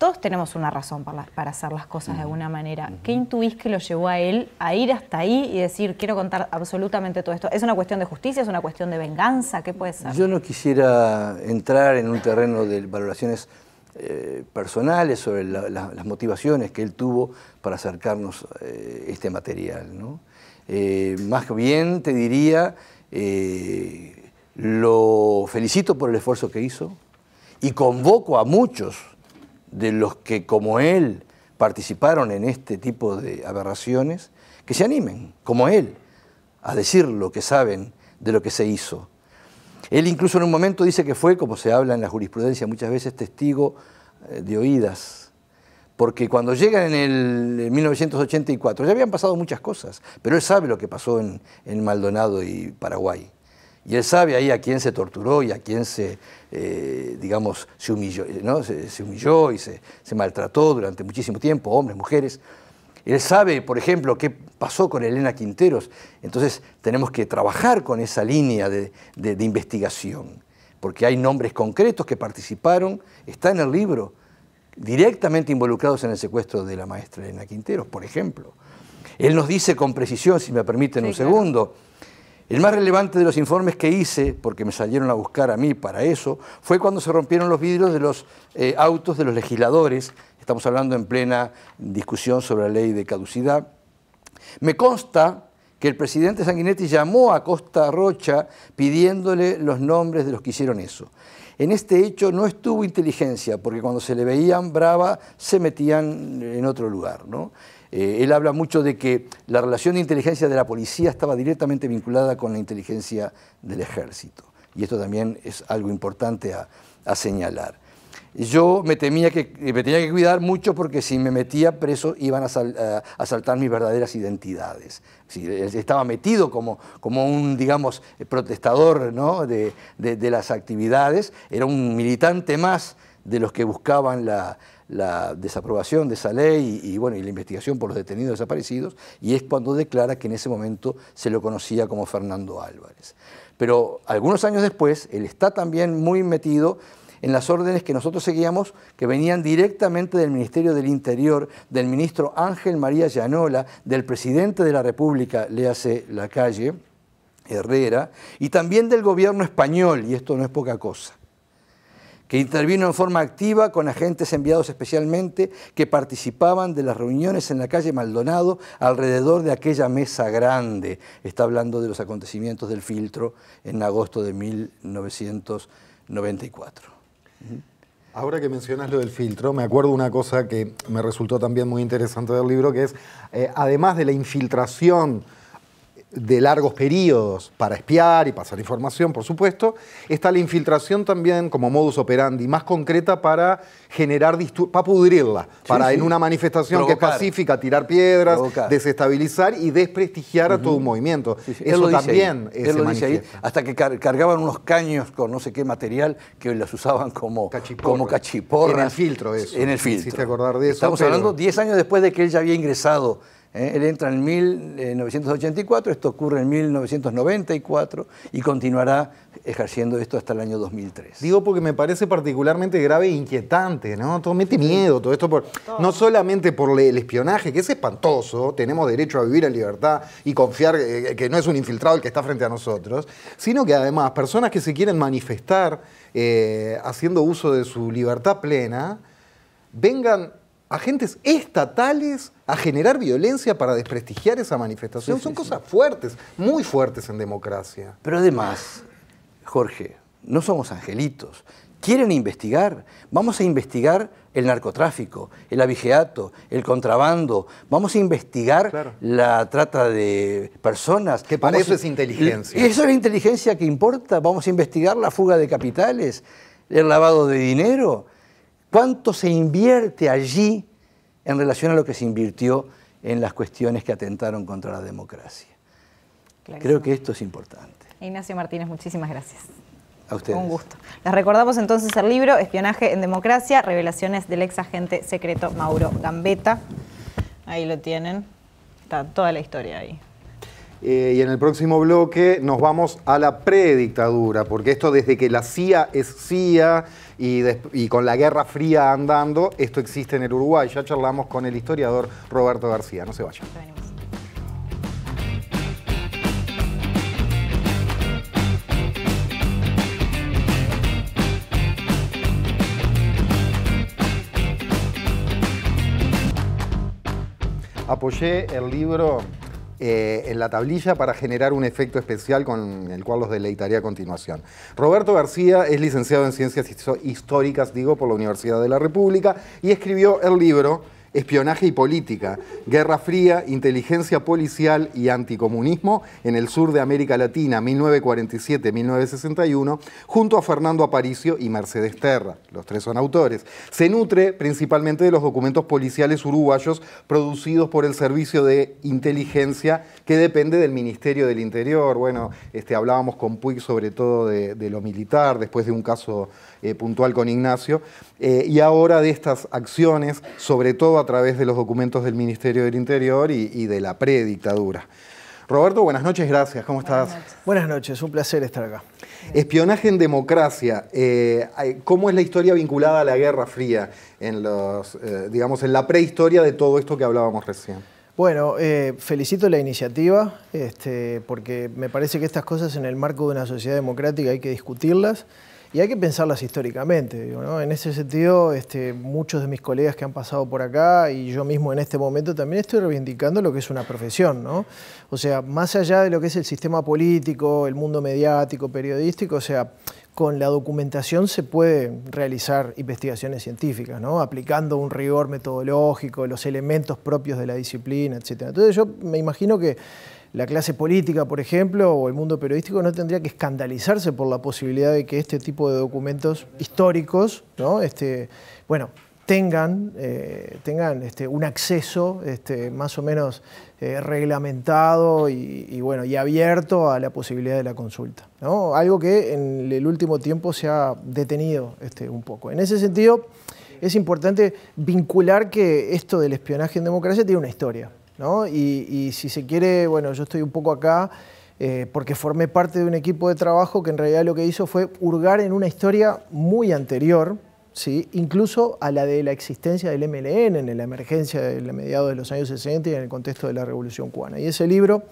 todos tenemos una razón para, para hacer las cosas de alguna manera. ¿Qué intuís que lo llevó a él a ir hasta ahí y decir, quiero contar absolutamente todo esto? ¿Es una cuestión de justicia? ¿Es una cuestión de venganza? ¿Qué puede ser? Yo no quisiera entrar en un terreno de valoraciones eh, personales sobre las motivaciones que él tuvo para acercarnos eh, este material. Eh, más bien te diría, lo felicito por el esfuerzo que hizo y convoco a muchos de los que como él participaron en este tipo de aberraciones, que se animen, como él, a decir lo que saben de lo que se hizo. Él incluso en un momento dice que fue, como se habla en la jurisprudencia muchas veces, testigo eh, de oídas, porque cuando llegan en el 1984, ya habían pasado muchas cosas, pero él sabe lo que pasó en Maldonado y Paraguay. Y él sabe ahí a quién se torturó y a quién se, eh, digamos, se humilló, eh, se, humilló y se, maltrató durante muchísimo tiempo, hombres, mujeres. Él sabe, por ejemplo, qué pasó con Elena Quinteros. Entonces tenemos que trabajar con esa línea de, investigación, porque hay nombres concretos que participaron, está en el libro, directamente involucrados en el secuestro de la maestra Elena Quinteros, por ejemplo. Él nos dice con precisión, si me permiten un segundo, el más relevante de los informes que hice, porque me salieron a buscar a mí para eso, fue cuando se rompieron los vidrios de los eh, autos de los legisladores, estamos hablando en plena discusión sobre la ley de caducidad. Me consta que el presidente Sanguinetti llamó a Costa Rocha pidiéndole los nombres de los que hicieron eso. En este hecho no estuvo inteligencia, porque cuando se le veían brava se metían en otro lugar. ¿no? Eh, él habla mucho de que la relación de inteligencia de la policía estaba directamente vinculada con la inteligencia del ejército. Y esto también es algo importante a, señalar. Yo me, que, eh, tenía que cuidar mucho porque si me metía preso iban a, asaltar mis verdaderas identidades. Si eh, estaba metido como, un, digamos, protestador de las actividades, era un militante más de los que buscaban la, la desaprobación de esa ley y, bueno, y la investigación por los detenidos desaparecidos, y es cuando declara que en ese momento se lo conocía como Fernando Álvarez. Pero algunos años después, él está también muy metido en las órdenes que nosotros seguíamos, que venían directamente del Ministerio del Interior, del ministro Ángel María Llanola, del presidente de la República, hace la calle, Herrera, y también del gobierno español, y esto no es poca cosa que intervino en forma activa con agentes enviados especialmente que participaban de las reuniones en la calle Maldonado alrededor de aquella mesa grande. Está hablando de los acontecimientos del filtro en agosto de 1994. Ahora que mencionas lo del filtro, me acuerdo una cosa que me resultó también muy interesante del libro, que es, eh, además de la infiltración, de largos periodos para espiar y pasar información, por supuesto, está la infiltración también como modus operandi, más concreta para generar, para pudrirla, para en una manifestación que es pacífica tirar piedras, desestabilizar y desprestigiar a todo un movimiento. Eso también él lo dice ahí, hasta que cargaban unos caños con no sé qué material que las usaban como, como cachiporras. En el filtro eso. En el filtro. Acordar de Estamos hablando 10 años después de que él ya había ingresado ¿eh? él entra en 1984, eh, esto ocurre en 1994 y continuará ejerciendo esto hasta el año 2003. Digo porque me parece particularmente grave e inquietante, ¿no? Todo mete miedo, todo esto, por, no solamente por el espionaje, que es espantoso, tenemos derecho a vivir en libertad y confiar eh, que no es un infiltrado el que está frente a nosotros, sino que además personas que se quieren manifestar haciendo uso de su libertad plena, vengan agentes estatales, a generar violencia para desprestigiar esa manifestación. Son cosas fuertes, muy fuertes en democracia. Pero además, Jorge, no somos angelitos. Quieren investigar. Vamos a investigar el narcotráfico, el abigeato, el contrabando. Vamos a investigar la trata de personas. Que para eso es inteligencia. Y Eso es la inteligencia que importa. Vamos a investigar la fuga de capitales, el lavado de dinero. ¿Cuánto se invierte allí en relación a lo que se invirtió en las cuestiones que atentaron contra la democracia. Creo que esto es importante. Ignacio Martínez, muchísimas gracias. A ustedes. Un gusto. Les recordamos entonces el libro Espionaje en Democracia, Revelaciones del ex agente secreto Mauro Gambetta. Ahí lo tienen. Está toda la historia ahí. Eh, y en el próximo bloque nos vamos a la predictadura, porque esto desde que la CIA es CIA y, y, con la Guerra Fría andando, esto existe en el Uruguay. Ya charlamos con el historiador Roberto García. No se vayan. Apoyé el libro eh, en la tablilla para generar un efecto especial con el cual los deleitaré a continuación. Roberto García es licenciado en Ciencias Históricas, digo, por la Universidad de la República y escribió el libro espionaje y política, Guerra Fría, inteligencia policial y anticomunismo en el sur de América Latina, 1947-1961, junto a Fernando Aparicio y Mercedes Terra. Los tres son autores. Se nutre principalmente de los documentos policiales uruguayos producidos por el Servicio de Inteligencia que depende del Ministerio del Interior. Bueno, este, hablábamos con Puig sobre todo de lo militar, después de un caso eh, puntual con Ignacio, eh, y ahora de estas acciones, sobre todo a través de los documentos del Ministerio del Interior y, de la predictadura. Roberto, buenas noches, gracias, ¿cómo estás? Buenas noches, un placer estar acá. Espionaje en democracia, eh, ¿cómo es la historia vinculada a la Guerra Fría, en los, digamos, en la prehistoria de todo esto que hablábamos recién? Bueno, felicito la iniciativa, este, porque me parece que estas cosas en el marco de una sociedad democrática hay que discutirlas. Y hay que pensarlas históricamente. En ese sentido, este, muchos de mis colegas que han pasado por acá y yo mismo en este momento también estoy reivindicando lo que es una profesión. ¿no? O sea, más allá de lo que es el sistema político, el mundo mediático, periodístico, o sea, con la documentación se puede realizar investigaciones científicas, ¿no? aplicando un rigor metodológico, los elementos propios de la disciplina, etc. Entonces yo me imagino que la clase política, por ejemplo, o el mundo periodístico no tendría que escandalizarse por la posibilidad de que este tipo de documentos históricos, ¿no? este, bueno, tengan, eh, tengan este, un acceso este, más o menos eh, reglamentado y, y, bueno, y abierto a la posibilidad de la consulta. ¿no? Algo que en el último tiempo se ha detenido este, un poco. En ese sentido, es importante vincular que esto del espionaje en democracia tiene una historia. Y, si se quiere, bueno, yo estoy un poco acá eh, porque formé parte de un equipo de trabajo que en realidad lo que hizo fue hurgar en una historia muy anterior, ¿sí? incluso a la de la existencia del MLN en la emergencia del mediados de los años 60 y en el contexto de la Revolución Cubana. Y ese libro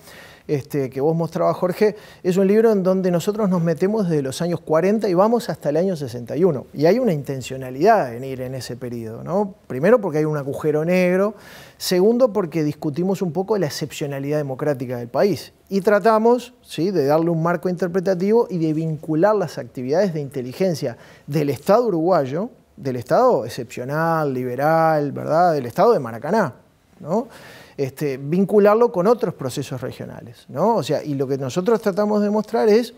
este, que vos mostrabas, Jorge, es un libro en donde nosotros nos metemos desde los años 40 y vamos hasta el año 61. Y hay una intencionalidad en ir en ese periodo, ¿no? Primero porque hay un agujero negro, segundo porque discutimos un poco la excepcionalidad democrática del país y tratamos ¿sí? de darle un marco interpretativo y de vincular las actividades de inteligencia del Estado uruguayo, del Estado excepcional, liberal, ¿verdad? Del Estado de Maracaná, ¿no? Este, vincularlo con otros procesos regionales. ¿no? O sea, y lo que nosotros tratamos de mostrar es,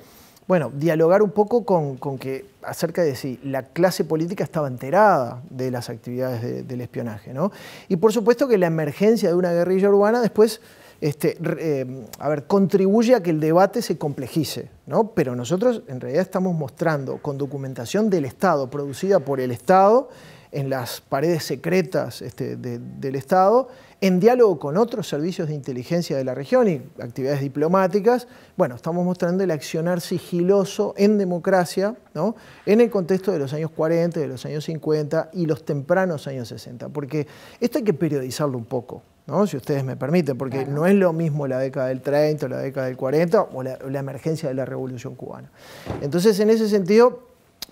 bueno, dialogar un poco con, que acerca de si la clase política estaba enterada de las actividades del espionaje. ¿no? Y por supuesto que la emergencia de una guerrilla urbana después... Este, eh, a ver, contribuye a que el debate se complejice, ¿no? Pero nosotros en realidad estamos mostrando con documentación del Estado, producida por el Estado, en las paredes secretas este, del Estado, en diálogo con otros servicios de inteligencia de la región y actividades diplomáticas, bueno, estamos mostrando el accionar sigiloso en democracia, ¿no? En el contexto de los años 40, de los años 50 y los tempranos años 60, porque esto hay que periodizarlo un poco. ¿no? si ustedes me permiten, porque no es lo mismo la década del 30 o la década del 40 o la emergencia de la Revolución Cubana. Entonces, en ese sentido,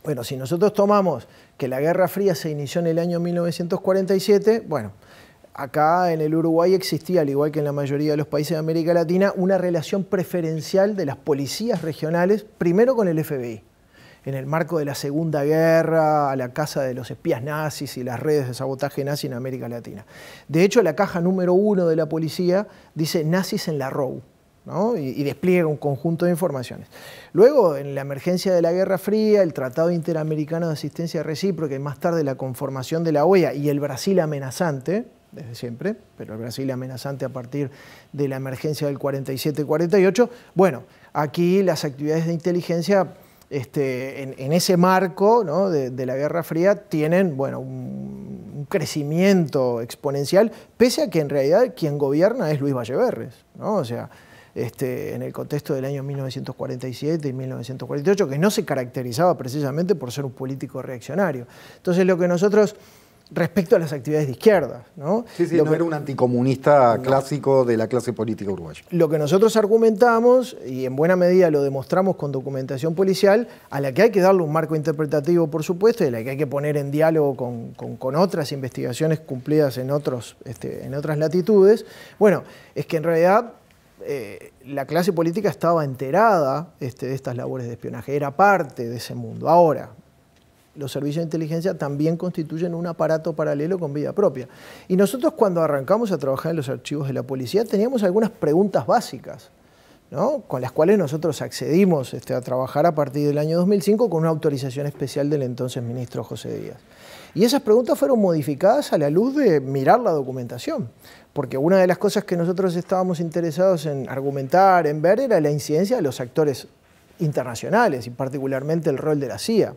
bueno, si nosotros tomamos que la Guerra Fría se inició en el año 1947, bueno, acá en el Uruguay existía, al igual que en la mayoría de los países de América Latina, una relación preferencial de las policías regionales, primero con el FBI, en el marco de la Segunda Guerra, a la casa de los espías nazis y las redes de sabotaje nazi en América Latina. De hecho, la caja número uno de la policía dice nazis en la ROW. Y, y, despliega un conjunto de informaciones. Luego, en la emergencia de la Guerra Fría, el Tratado Interamericano de Asistencia Recíproca y más tarde la conformación de la OEA y el Brasil amenazante, desde siempre, pero el Brasil amenazante a partir de la emergencia del 47-48. Bueno, aquí las actividades de inteligencia este, en, ese marco de, la Guerra Fría tienen bueno, un, crecimiento exponencial, pese a que en realidad quien gobierna es Luis Valleverres. O sea, este, en el contexto del año 1947 y 1948, que no se caracterizaba precisamente por ser un político reaccionario. Entonces lo que nosotros respecto a las actividades de izquierda. ¿no? Sí, sí, lo no era un anticomunista clásico de la clase política uruguaya. Lo que nosotros argumentamos, y en buena medida lo demostramos con documentación policial, a la que hay que darle un marco interpretativo, por supuesto, y a la que hay que poner en diálogo con, otras investigaciones cumplidas en, otros, este, en otras latitudes, bueno, es que en realidad eh, la clase política estaba enterada este, de estas labores de espionaje, era parte de ese mundo. Ahora, los servicios de inteligencia también constituyen un aparato paralelo con vida propia. Y nosotros cuando arrancamos a trabajar en los archivos de la policía teníamos algunas preguntas básicas. con las cuales nosotros accedimos este, a trabajar a partir del año 2005 con una autorización especial del entonces ministro José Díaz. Y esas preguntas fueron modificadas a la luz de mirar la documentación, porque una de las cosas que nosotros estábamos interesados en argumentar, en ver, era la incidencia de los actores internacionales y particularmente el rol de la CIA.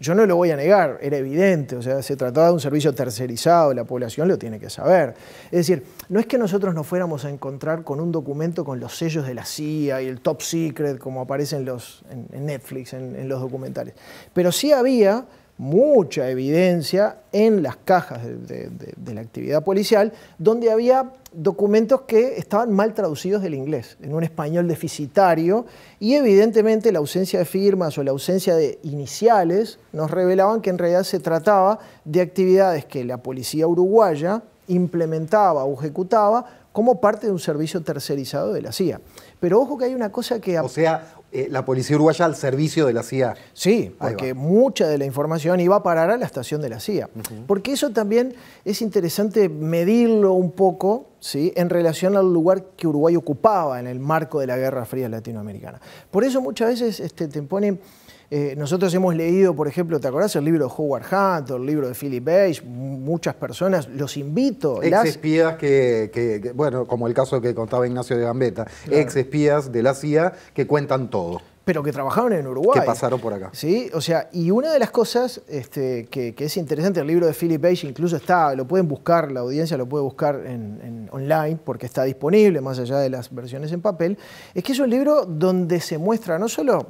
Yo no lo voy a negar, era evidente, o sea, se trataba de un servicio tercerizado, la población lo tiene que saber. Es decir, no es que nosotros nos fuéramos a encontrar con un documento con los sellos de la CIA y el top secret, como aparece en, los, en, Netflix, en los documentales. Pero sí había mucha evidencia en las cajas de, la actividad policial, donde había documentos que estaban mal traducidos del inglés, en un español deficitario, y evidentemente la ausencia de firmas o la ausencia de iniciales nos revelaban que en realidad se trataba de actividades que la policía uruguaya implementaba o ejecutaba como parte de un servicio tercerizado de la CIA. Pero ojo que hay una cosa que... O sea, eh, la policía uruguaya al servicio de la CIA. Sí, porque mucha de la información iba a parar a la estación de la CIA. Porque eso también es interesante medirlo un poco ¿sí? en relación al lugar que Uruguay ocupaba en el marco de la Guerra Fría Latinoamericana. Por eso muchas veces este, te ponen eh, nosotros hemos leído, por ejemplo, ¿te acordás el libro de Howard o el libro de Philip Age. Muchas personas, los invito. Ex espías que, bueno, como el caso que contaba Ignacio de Gambetta, ex espías de la CIA que cuentan todo pero que trabajaron en Uruguay. Que pasaron por acá. Sí, o sea, y una de las cosas este, que, es interesante, el libro de Philip Age, incluso está, lo pueden buscar, la audiencia lo puede buscar en, online porque está disponible, más allá de las versiones en papel, es que es un libro donde se muestra no solo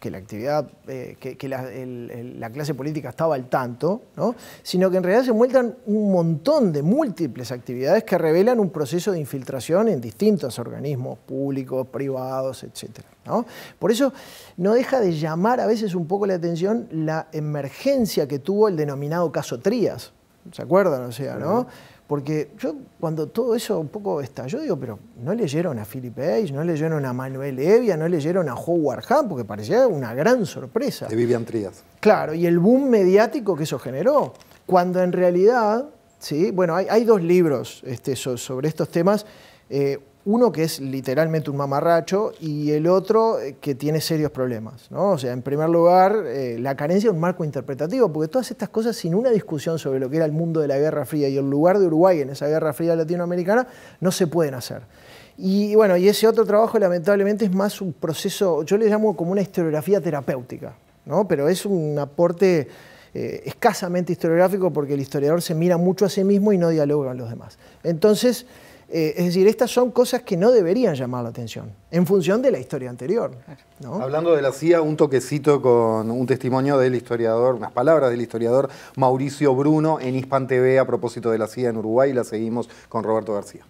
que la actividad, eh, que, la, clase política estaba al tanto, ¿no? sino que en realidad se muestran un montón de múltiples actividades que revelan un proceso de infiltración en distintos organismos públicos, privados, etc. Por eso no deja de llamar a veces un poco la atención la emergencia que tuvo el denominado caso Trías, ¿se acuerdan? O sea, ¿no? Porque yo cuando todo eso un poco estalló, digo, pero no leyeron a Philip Age no leyeron a Manuel Evia, no leyeron a Howard Hahn, porque parecía una gran sorpresa. De Vivian Trías. Claro, y el boom mediático que eso generó. Cuando en realidad, sí, bueno, hay, dos libros este, sobre estos temas. Eh, uno que es literalmente un mamarracho y el otro eh, que tiene serios problemas. ¿no? O sea, en primer lugar, eh, la carencia de un marco interpretativo, porque todas estas cosas, sin una discusión sobre lo que era el mundo de la Guerra Fría y el lugar de Uruguay en esa Guerra Fría latinoamericana, no se pueden hacer. Y bueno, y ese otro trabajo lamentablemente es más un proceso, yo le llamo como una historiografía terapéutica, ¿no? pero es un aporte eh, escasamente historiográfico porque el historiador se mira mucho a sí mismo y no dialoga con los demás. Entonces, eh, es decir, estas son cosas que no deberían llamar la atención, en función de la historia anterior. Hablando de la CIA, un toquecito con un testimonio del historiador, unas palabras del historiador Mauricio Bruno en Hispan TV a propósito de la CIA en Uruguay, y la seguimos con Roberto García.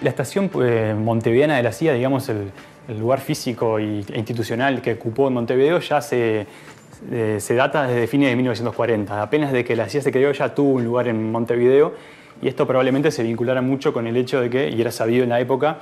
La estación eh, monteviana de la CIA, digamos, el, lugar físico e institucional que ocupó en Montevideo ya se eh, se data desde fines de 1940. Apenas de que la creó ya tuvo un lugar en Montevideo y esto probablemente se vinculará mucho con el hecho de que, y era sabido en la época,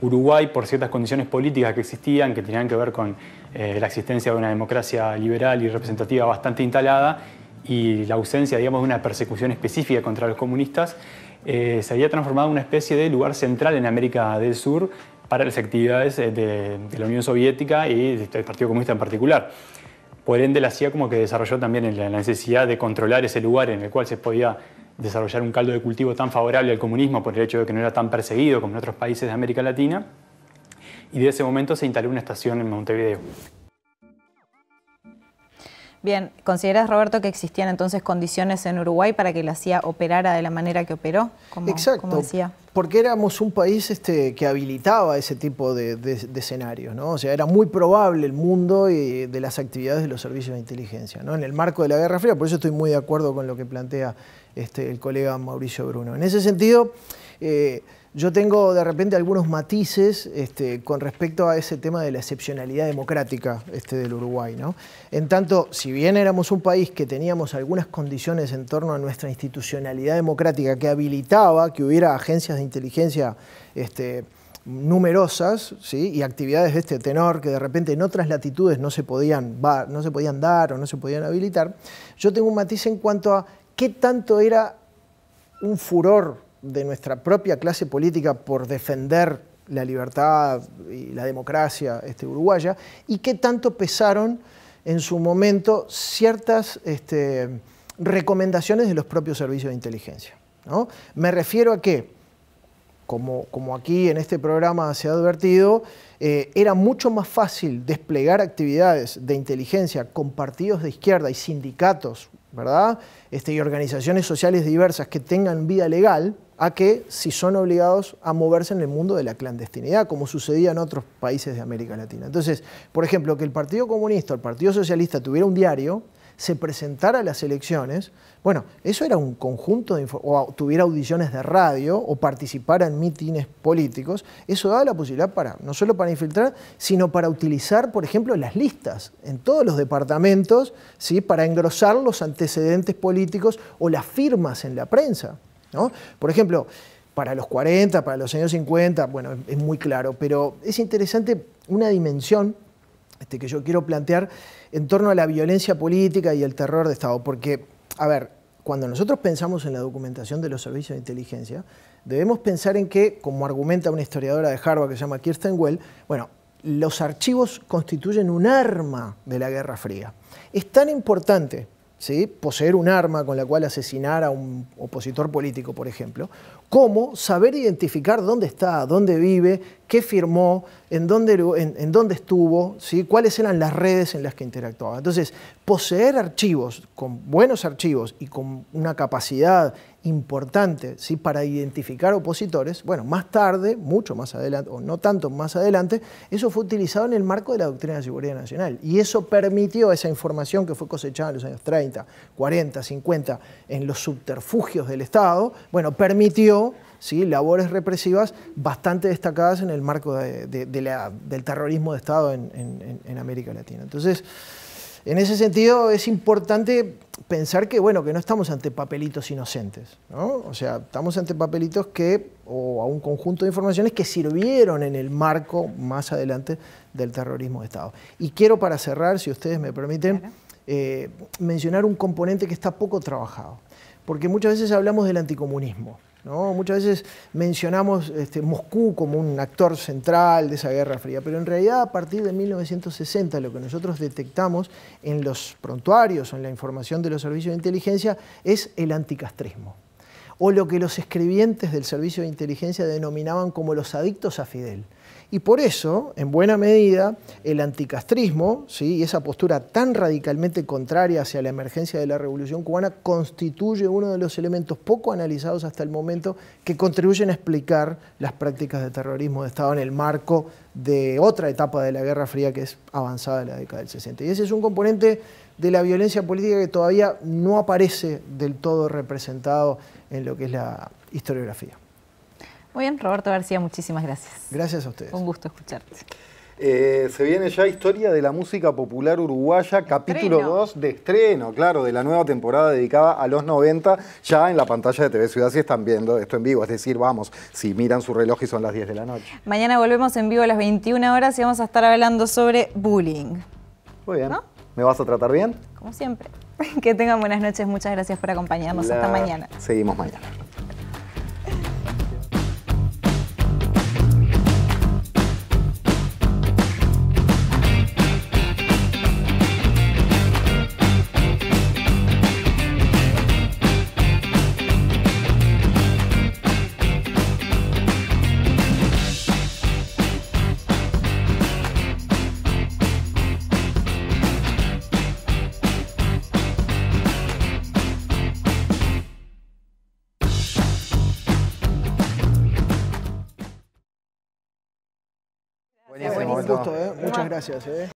Uruguay, por ciertas condiciones políticas que existían, que tenían que ver con eh, la existencia de una democracia liberal y representativa bastante instalada y la ausencia, digamos, de una persecución específica contra los comunistas, eh, se había transformado en una especie de lugar central en América del Sur para las actividades de la Unión Soviética y del Partido Comunista en particular. Por ende, la CIA como que desarrolló también la necesidad de controlar ese lugar en el cual se podía desarrollar un caldo de cultivo tan favorable al comunismo por el hecho de que no era tan perseguido como en otros países de América Latina. Y de ese momento se instaló una estación en Montevideo. Bien, ¿consideras, Roberto, que existían entonces condiciones en Uruguay para que la CIA operara de la manera que operó? Exacto, porque éramos un país este, que habilitaba ese tipo de, escenarios, ¿no? O sea, era muy probable el mundo eh, de las actividades de los servicios de inteligencia, ¿no? En el marco de la Guerra Fría, por eso estoy muy de acuerdo con lo que plantea este, el colega Mauricio Bruno. En ese sentido... Eh, yo tengo de repente algunos matices este, con respecto a ese tema de la excepcionalidad democrática este, del Uruguay. En tanto, si bien éramos un país que teníamos algunas condiciones en torno a nuestra institucionalidad democrática que habilitaba que hubiera agencias de inteligencia este, numerosas y actividades de este tenor que de repente en otras latitudes no se, podían, no se podían dar o no se podían habilitar, yo tengo un matiz en cuanto a qué tanto era un furor de nuestra propia clase política por defender la libertad y la democracia este, uruguaya y qué tanto pesaron en su momento ciertas este, recomendaciones de los propios servicios de inteligencia. Me refiero a que, como, aquí en este programa se ha advertido, eh, era mucho más fácil desplegar actividades de inteligencia con partidos de izquierda y sindicatos, ¿verdad? Este, y organizaciones sociales diversas que tengan vida legal, a que si son obligados a moverse en el mundo de la clandestinidad, como sucedía en otros países de América Latina. Entonces, por ejemplo, que el Partido Comunista, o el Partido Socialista tuviera un diario, se presentara a las elecciones, bueno, eso era un conjunto de o tuviera audiciones de radio o participara en mítines políticos, eso daba la posibilidad para no solo para infiltrar, sino para utilizar, por ejemplo, las listas en todos los departamentos, ¿sí? para engrosar los antecedentes políticos o las firmas en la prensa. Por ejemplo, para los 40, para los años 50, bueno, es muy claro, pero es interesante una dimensión este, que yo quiero plantear en torno a la violencia política y el terror de Estado, porque, a ver, cuando nosotros pensamos en la documentación de los servicios de inteligencia, debemos pensar en que, como argumenta una historiadora de Harvard que se llama Kirsten Well, bueno, los archivos constituyen un arma de la Guerra Fría. Es tan importante ¿sí? poseer un arma con la cual asesinar a un opositor político, por ejemplo, cómo saber identificar dónde está, dónde vive, qué firmó, en dónde, dónde estuvo, ¿sí? cuáles eran las redes en las que interactuaba. Entonces, poseer archivos, con buenos archivos y con una capacidad importante ¿sí? para identificar opositores, bueno, más tarde, mucho más adelante, o no tanto más adelante, eso fue utilizado en el marco de la doctrina de seguridad nacional. Y eso permitió esa información que fue cosechada en los años 30, 40, 50, en los subterfugios del Estado, bueno, permitió ¿sí? labores represivas bastante destacadas en el marco del terrorismo de Estado en, América Latina. Entonces, en ese sentido es importante pensar que, bueno, que no estamos ante papelitos inocentes, ¿no? o sea, estamos ante papelitos que, o a un conjunto de informaciones que sirvieron en el marco más adelante del terrorismo de Estado. Y quiero para cerrar, si ustedes me permiten, eh, mencionar un componente que está poco trabajado, porque muchas veces hablamos del anticomunismo. Muchas veces mencionamos este, Moscú como un actor central de esa Guerra Fría, pero en realidad a partir de 1960 lo que nosotros detectamos en los prontuarios o en la información de los servicios de inteligencia es el anticastrismo o lo que los escribientes del servicio de inteligencia denominaban como los adictos a Fidel. Y por eso, en buena medida, el anticastrismo y esa postura tan radicalmente contraria hacia la emergencia de la revolución cubana constituye uno de los elementos poco analizados hasta el momento que contribuyen a explicar las prácticas de terrorismo de Estado en el marco de otra etapa de la Guerra Fría que es avanzada en la década del 60. Y ese es un componente de la violencia política que todavía no aparece del todo representado en lo que es la historiografía. Muy bien, Roberto García, muchísimas gracias. Gracias a ustedes. Un gusto escucharte. Eh, se viene ya Historia de la Música Popular Uruguaya, capítulo 2 de estreno, claro, de la nueva temporada dedicada a los 90, ya en la pantalla de TV Ciudad si están viendo esto en vivo, es decir, vamos, si miran su reloj y son las 10 de la noche. Mañana volvemos en vivo a las 21 horas y vamos a estar hablando sobre bullying. Muy bien. ¿Me vas a tratar bien? Como siempre. Que tengan buenas noches. Muchas gracias por acompañarnos. Hasta mañana. Seguimos mañana. gracias. ¿eh?